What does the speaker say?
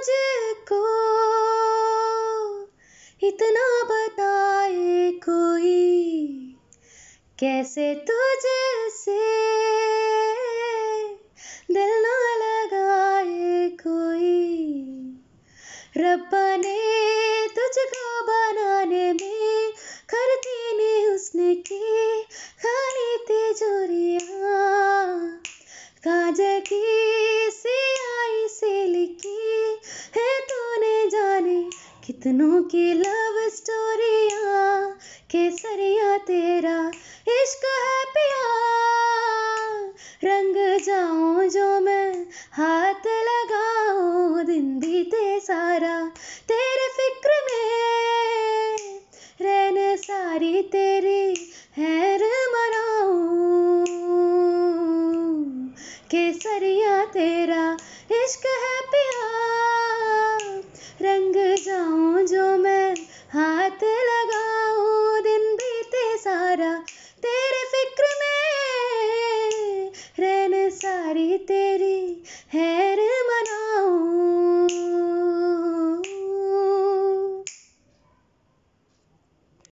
मुझको इतना बताए कोई कैसे तुझे से दिल ना लगाए कोई रब्बा ने कितनों की लव स्टोरिया केसरिया तेरा इश्क है पिया रंग जाऊं जो मैं हाथ लगाऊं दिन बीते सारा तेरे फिक्र में रहने सारी तेरी हैर मनाऊं केसरिया तेरा इश्क है हरिते